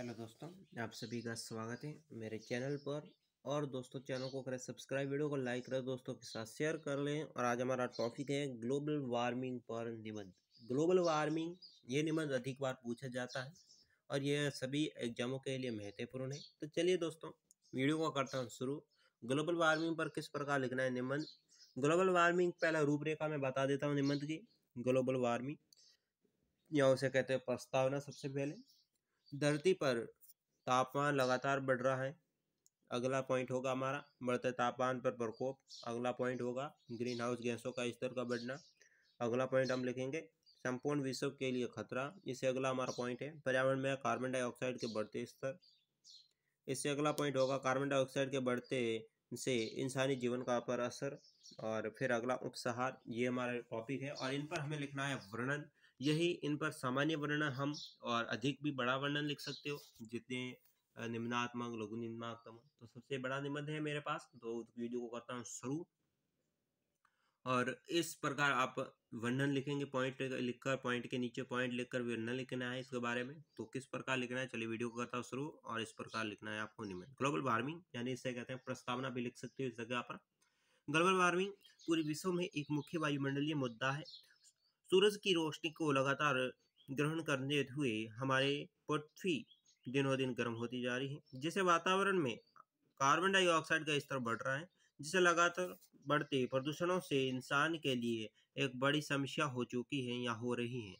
hello दोस्तों आप सभी का स्वागत है मेरे चैनल पर और दोस्तों चैनल को करें सब्सक्राइब वीडियो को लाइक करें दोस्तों के साथ शेयर कर लें और आज हमारा टॉपिक है ग्लोबल वार्मिंग पर निबंध ग्लोबल वार्मिंग ये निबंध अधिक बार पूछा जाता है और ये सभी एग्जामों के लिए महत्वपूर्ण है तो चलिए दोस्तों वीडियो को करता हूँ शुरू ग्लोबल वार्मिंग पर किस प्रकार लिखना है निबंध ग्लोबल वार्मिंग पहला रूपरेखा मैं बता देता हूँ निबंध की ग्लोबल वार्मिंग या उसे कहते हैं प्रस्तावना सबसे पहले धरती पर तापमान लगातार बढ़ रहा है अगला पॉइंट होगा हमारा बढ़ते तापमान पर प्रकोप अगला पॉइंट होगा ग्रीन हाउस गैसों का स्तर का बढ़ना अगला पॉइंट हम लिखेंगे संपूर्ण विश्व के लिए खतरा इससे अगला हमारा पॉइंट है पर्यावरण में कार्बन डाइऑक्साइड के बढ़ते स्तर इससे अगला पॉइंट होगा कार्बन डाइऑक्साइड के बढ़ते से इंसानी जीवन का पर असर और फिर अगला उपसहार ये हमारा टॉपिक है और इन पर हमें लिखना है वर्णन यही इन पर सामान्य वर्णन हम और अधिक भी बड़ा वर्णन लिख सकते हो जितने निम्नात्मक लघु निम्नात्मक तो सबसे बड़ा निबंध है मेरे पास तो वीडियो को करता हूँ शुरू और इस प्रकार आप वर्णन लिखेंगे पॉइंट लिखकर पॉइंट के नीचे पॉइंट लिखकर वर्णन लिखना है इसके बारे में तो किस प्रकार लिखना है चलिए वीडियो को करता हूँ शुरू और इस प्रकार लिखना है आपको निम्न ग्लोबल वार्मिंग यानी इसे कहते हैं प्रस्तावना भी लिख सकते हो इस जगह पर ग्लोबल वार्मिंग पूरे विश्व में एक मुख्य वायुमंडलीय मुद्दा है सूरज की रोशनी को लगातार ग्रहण करने हुए हमारे पृथ्वी दिनों दिन गर्म होती जा रही है जिससे वातावरण में कार्बन डाइऑक्साइड का स्तर बढ़ रहा है जिसे लगातार बढ़ते प्रदूषणों से इंसान के लिए एक बड़ी समस्या हो चुकी है या हो रही है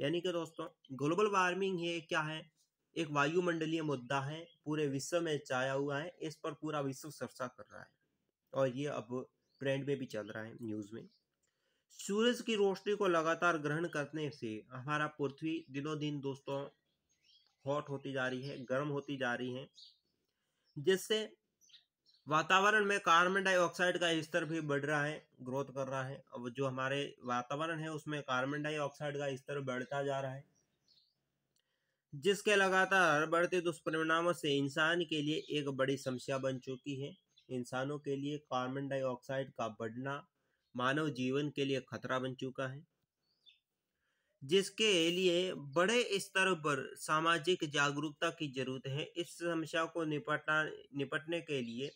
यानी कि दोस्तों ग्लोबल वार्मिंग ये क्या है एक वायुमंडलीय मुद्दा है पूरे विश्व में छाया हुआ है इस पर पूरा विश्व चर्चा कर रहा है और ये अब ट्रेंड में भी चल रहा है न्यूज़ में सूरज की रोशनी को लगातार ग्रहण करने से हमारा पृथ्वी दिनों दिन दोस्तों हॉट होती जा रही है गर्म होती जा रही है जिससे वातावरण में कार्बन डाइऑक्साइड का स्तर भी बढ़ रहा है ग्रोथ कर रहा है अब जो हमारे वातावरण है उसमें कार्बन डाइऑक्साइड का स्तर बढ़ता जा रहा है जिसके लगातार बढ़ते दुष्परिणामों से इंसान के लिए एक बड़ी समस्या बन चुकी है इंसानों के लिए कार्बन डाइऑक्साइड का बढ़ना मानव जीवन के लिए खतरा बन चुका है जिसके लिए बड़े स्तर पर सामाजिक जागरूकता की जरूरत है इस समस्या को निपटा निपटने के लिए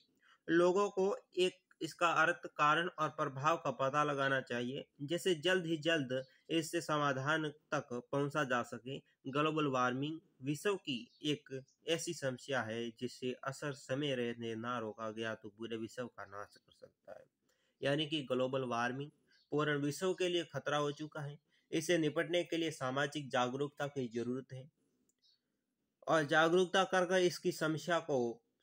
लोगों को एक इसका अर्थ कारण और प्रभाव का पता लगाना चाहिए जिससे जल्द ही जल्द इससे समाधान तक पहुंचा जा सके ग्लोबल वार्मिंग विश्व की एक ऐसी समस्या है जिससे असर समय रहने ना रोका गया तो पूरे विश्व का नाश कर सकता है यानी कि ग्लोबल वार्मिंग पूर्ण विश्व के लिए खतरा हो चुका है इसे निपटने के लिए सामाजिक जागरूकता की जरूरत है और जागरूकता करके इसकी समस्या को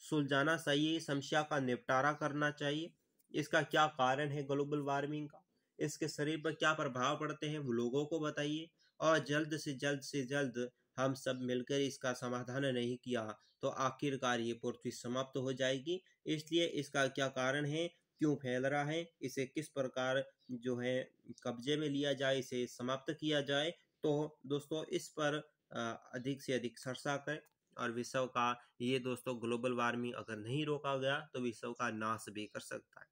सुलझाना चाहिए समस्या का निपटारा करना चाहिए इसका क्या कारण है ग्लोबल वार्मिंग का इसके शरीर पर क्या प्रभाव पड़ते हैं वो लोगों को बताइए और जल्द से जल्द से जल्द हम सब मिलकर इसका समाधान नहीं किया तो आखिरकार ये पृथ्वी समाप्त तो हो जाएगी इसलिए इसका क्या कारण है क्यों फैल रहा है इसे किस प्रकार जो है कब्जे में लिया जाए इसे समाप्त किया जाए तो दोस्तों इस पर अधिक से अधिक चर्चा करें और विश्व का ये दोस्तों ग्लोबल वार्मिंग अगर नहीं रोका गया तो विश्व का नाश भी कर सकता है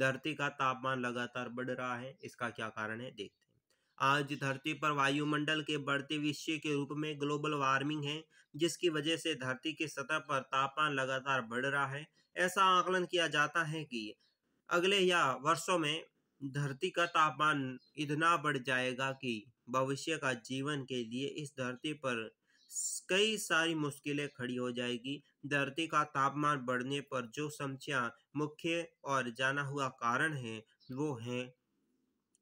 धरती का तापमान लगातार बढ़ रहा है इसका क्या कारण है देखते हैं आज धरती पर वायुमंडल के बढ़ते विषय के रूप में ग्लोबल वार्मिंग है जिसकी वजह से धरती के सतह पर तापमान लगातार बढ़ रहा है ऐसा आकलन किया जाता है कि अगले या वर्षों में धरती का तापमान इतना बढ़ जाएगा कि भविष्य का जीवन के लिए इस धरती पर कई सारी मुश्किलें खड़ी हो जाएगी धरती का तापमान बढ़ने पर जो समस्या मुख्य और जाना हुआ कारण है वो है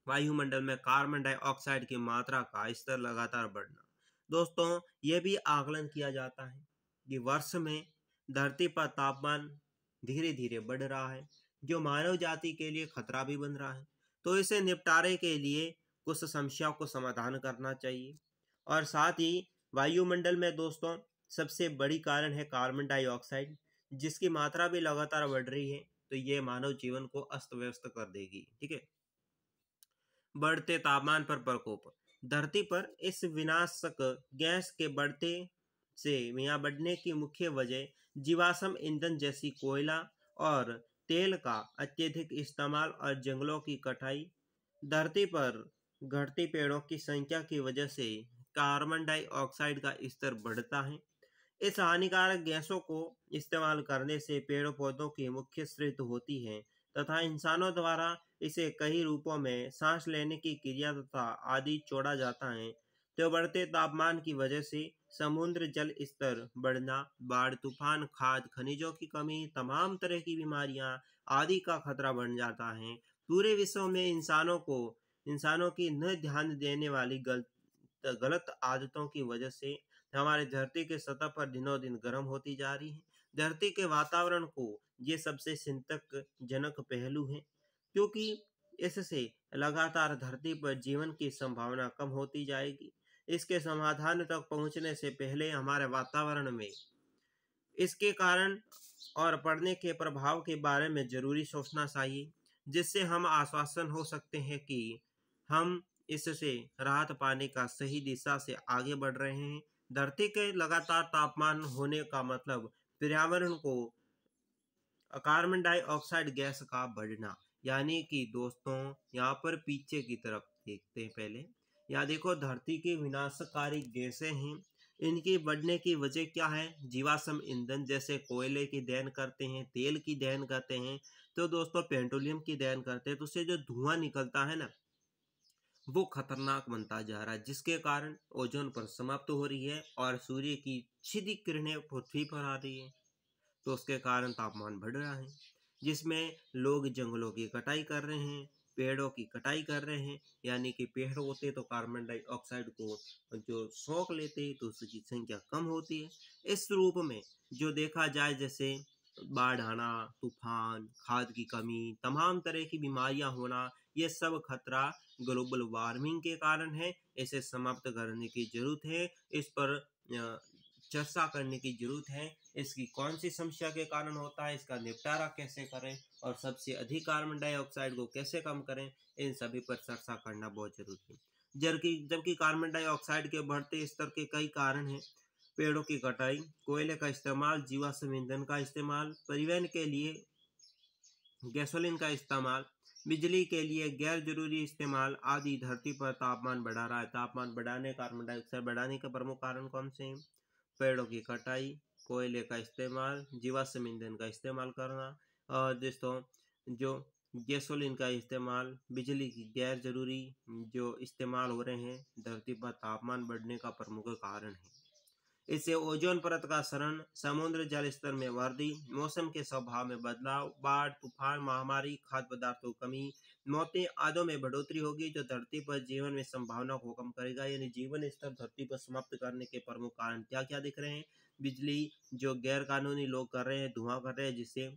वायुमंडल में कार्बन डाइऑक्साइड की मात्रा का स्तर लगातार बढ़ना दोस्तों ये भी आकलन किया जाता है कि वर्ष में धरती पर तापमान धीरे धीरे बढ़ रहा है जो मानव जाति के लिए खतरा भी बन रहा है तो इसे निपटारे के लिए कुछ समस्याओं को समाधान करना चाहिए और साथ ही वायुमंडल में दोस्तों सबसे बड़ी कारण है कार्बन डाइऑक्साइड जिसकी मात्रा भी लगातार बढ़ रही है तो ये मानव जीवन को अस्त व्यस्त कर देगी ठीक है बढ़ते तापमान पर प्रकोप धरती पर इस विनाशक गैस के बढ़ते से यहाँ बढ़ने की मुख्य वजह जीवाश्म ईंधन जैसी कोयला और तेल का अत्यधिक इस्तेमाल और जंगलों की कटाई धरती पर घटती पेड़ों की संख्या की वजह से कार्बन डाइऑक्साइड का स्तर बढ़ता है इस हानिकारक गैसों को इस्तेमाल करने से पेड़ पौधों की मुख्य स्रोत होती है तथा इंसानों द्वारा इसे कई रूपों में सांस लेने की क्रिया तथा आदि छोड़ा जाता है तो बढ़ते तापमान की वजह से समुद्र जल स्तर बढ़ना बाढ़ तूफान खाद खनिजों की कमी तमाम तरह की बीमारियां आदि का खतरा बन जाता है पूरे विश्व में इंसानों को इंसानों की न ध्यान देने वाली गलत गलत आदतों की वजह से हमारे धरती के सतह पर दिनों दिन गर्म होती जा रही है धरती के वातावरण को ये सबसे चिंतक जनक पहलू है क्योंकि इससे लगातार धरती पर जीवन की संभावना कम होती जाएगी इसके समाधान तक पहुंचने से पहले हमारे वातावरण में इसके कारण और पढ़ने के प्रभाव के बारे में जरूरी सोचना चाहिए जिससे हम आश्वासन हो सकते हैं कि हम इससे राहत पाने का सही दिशा से आगे बढ़ रहे हैं धरती के लगातार तापमान होने का मतलब पर्यावरण को कार्बन डाइऑक्साइड गैस का बढ़ना यानी कि दोस्तों यहाँ पर पीछे की तरफ देखते हैं पहले या देखो धरती की विनाशकारी गैसें हैं इनकी बढ़ने की वजह क्या है जीवाश्म ईंधन जैसे कोयले की दहन करते हैं तेल की दहन करते हैं तो दोस्तों पेट्रोलियम की दहन करते हैं तो उससे जो धुआं निकलता है ना वो खतरनाक बनता जा रहा है जिसके कारण ओजोन पर समाप्त हो रही है और सूर्य की छिदी किरणें पृथ्वी पर आ रही है तो उसके कारण तापमान बढ़ रहा है जिसमें लोग जंगलों की कटाई कर रहे हैं पेड़ों की कटाई कर रहे हैं यानी कि पेड़ होते तो कार्बन डाइऑक्साइड को जो सोख लेते तो उसकी संख्या कम होती है इस रूप में जो देखा जाए जैसे बाढ़ आना तूफान खाद की कमी तमाम तरह की बीमारियां होना ये सब खतरा ग्लोबल वार्मिंग के कारण है इसे समाप्त करने की जरूरत है इस पर चर्चा करने की जरूरत है इसकी कौन सी समस्या के कारण होता है इसका निपटारा कैसे करें और सबसे अधिक कार्बन डाइऑक्साइड को कैसे कम करें इन सभी पर चर्चा करना बहुत जरूरी है जबकि जबकि कार्बन डाइऑक्साइड के बढ़ते स्तर के कई कारण हैं पेड़ों की कटाई कोयले का इस्तेमाल जीवाश्म ईंधन का इस्तेमाल परिवहन के लिए गैसोलीन का इस्तेमाल बिजली के लिए गैर जरूरी इस्तेमाल आदि धरती पर तापमान बढ़ा रहा है तापमान बढ़ाने कार्बन डाइऑक्साइड बढ़ाने के प्रमुख कारण कौन से हैं पेड़ों की कटाई कोयले का इस्तेमाल जीवाश्म ईंधन का इस्तेमाल करना दोस्तों जो गैसोलीन का इस्तेमाल बिजली की गैर जरूरी जो इस्तेमाल हो रहे हैं धरती पर तापमान बढ़ने का प्रमुख कारण है इससे ओजोन परत का शरण समुद्र जल स्तर में वृद्धि मौसम के स्वभाव में बदलाव बाढ़ तूफान महामारी खाद्य पदार्थों की कमी मौतें आदों में बढ़ोतरी होगी जो धरती पर जीवन में संभावना को कम करेगा यानी जीवन स्तर धरती पर समाप्त करने के प्रमुख कारण क्या क्या दिख रहे हैं बिजली जो गैर कानूनी लोग कर रहे हैं धुआं कर रहे हैं जिससे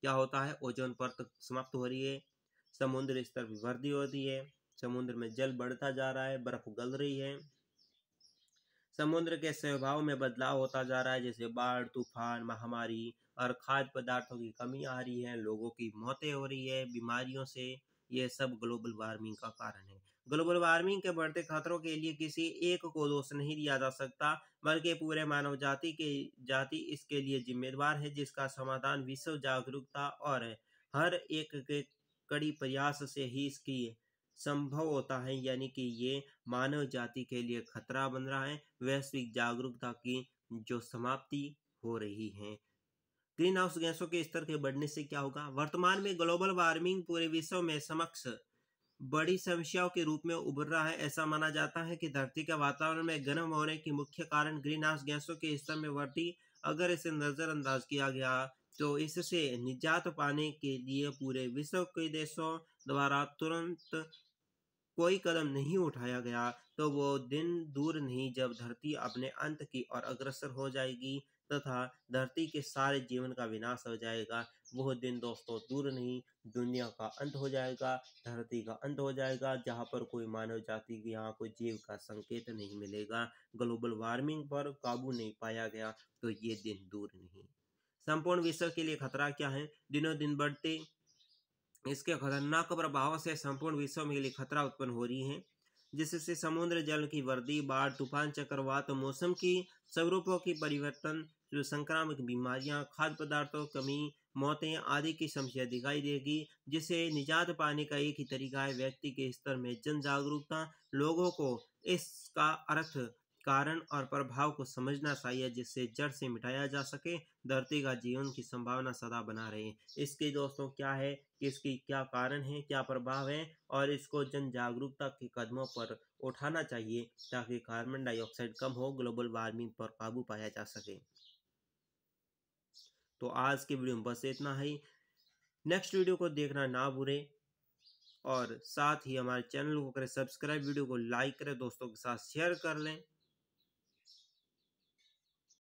क्या होता है ओजोन परत समाप्त हो रही है समुद्र स्तर में वृद्धि होती है समुद्र में जल बढ़ता जा रहा है बर्फ गल रही है समुद्र के स्वभाव में बदलाव होता जा रहा है जैसे बाढ़ तूफान महामारी और खाद्य पदार्थों की कमी आ रही है लोगों की मौतें हो रही है बीमारियों से ये सब ग्लोबल वार्मिंग का कारण है ग्लोबल वार्मिंग के बढ़ते खतरों के लिए किसी एक को दोष नहीं दिया जा सकता बल्कि पूरे मानव जाति के जाति इसके लिए जिम्मेदार है जिसका समाधान विश्व जागरूकता और हर एक के कड़ी प्रयास से ही इसकी संभव होता है यानी कि ये मानव जाति के लिए खतरा बन रहा है वैश्विक जागरूकता की जो समाप्ति हो रही है ग्रीन हाउस गैसों के स्तर के बढ़ने से क्या होगा वर्तमान में ग्लोबल वार्मिंग पूरे विश्व में समक्ष बड़ी समस्याओं के रूप में उभर रहा है ऐसा माना जाता है कि धरती का वातावरण में गर्म होने की मुख्य कारण ग्रीन हाउस गैसों के स्तर में वृद्धि अगर इसे नज़रअंदाज किया गया तो इससे निजात पाने के लिए पूरे विश्व के देशों द्वारा तुरंत कोई कदम नहीं उठाया गया तो वो दिन दूर नहीं जब धरती अपने अंत की ओर अग्रसर हो जाएगी तथा धरती के सारे जीवन का विनाश हो जाएगा वह दिन दोस्तों दूर नहीं दुनिया का अंत हो जाएगा धरती का अंत हो जाएगा जहां पर कोई मानव जाति यहाँ कोई जीव का संकेत नहीं मिलेगा ग्लोबल वार्मिंग पर काबू नहीं पाया गया तो ये दिन दूर नहीं संपूर्ण विश्व के लिए खतरा क्या है दिनों दिन बढ़ते इसके खतरनाक प्रभाव से संपूर्ण विश्व में लिए खतरा उत्पन्न हो रही है जिससे समुद्र जल की वर्दी बाढ़ तूफान चक्रवात मौसम की स्वरूपों की परिवर्तन जो संक्रामक बीमारियां खाद्य पदार्थों कमी मौतें आदि की समस्या दिखाई देगी जिसे निजात पाने का एक ही तरीका है व्यक्ति के स्तर में जन जागरूकता लोगों को इसका अर्थ कारण और प्रभाव को समझना चाहिए जिससे जड़ से मिटाया जा सके धरती का जीवन की संभावना सदा बना रहे इसके दोस्तों क्या है इसकी क्या कारण है क्या प्रभाव है और इसको जन जागरूकता के कदमों पर उठाना चाहिए ताकि कार्बन डाइऑक्साइड कम हो ग्लोबल वार्मिंग पर काबू पाया जा सके तो आज के वीडियो में बस इतना ही नेक्स्ट वीडियो को देखना ना भूले और साथ ही हमारे चैनल को करें सब्सक्राइब वीडियो को लाइक करें दोस्तों के साथ शेयर कर लें